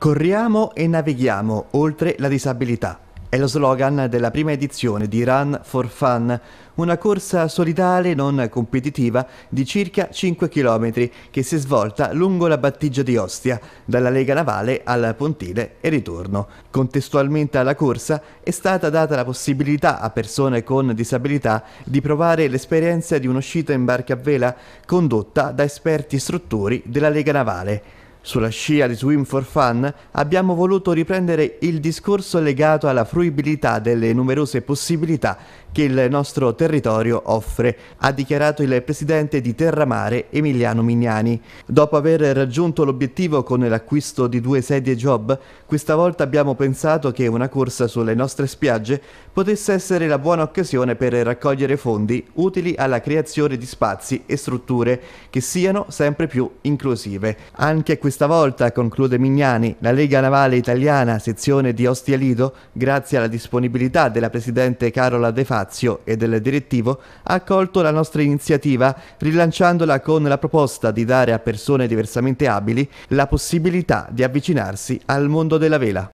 Corriamo e navighiamo oltre la disabilità. È lo slogan della prima edizione di Run for Fun, una corsa solidale non competitiva di circa 5 km che si è svolta lungo la battigia di Ostia, dalla Lega Navale al Pontile e ritorno. Contestualmente alla corsa è stata data la possibilità a persone con disabilità di provare l'esperienza di un'uscita in barca a vela condotta da esperti istruttori della Lega Navale. Sulla scia di Swim for Fun abbiamo voluto riprendere il discorso legato alla fruibilità delle numerose possibilità che il nostro territorio offre, ha dichiarato il presidente di Terramare Emiliano Mignani. Dopo aver raggiunto l'obiettivo con l'acquisto di due sedie job, questa volta abbiamo pensato che una corsa sulle nostre spiagge potesse essere la buona occasione per raccogliere fondi utili alla creazione di spazi e strutture che siano sempre più inclusive. Anche a questa volta, conclude Mignani, la Lega Navale Italiana, sezione di Ostia Lido, grazie alla disponibilità della Presidente Carola De Fazio e del direttivo, ha accolto la nostra iniziativa rilanciandola con la proposta di dare a persone diversamente abili la possibilità di avvicinarsi al mondo della vela.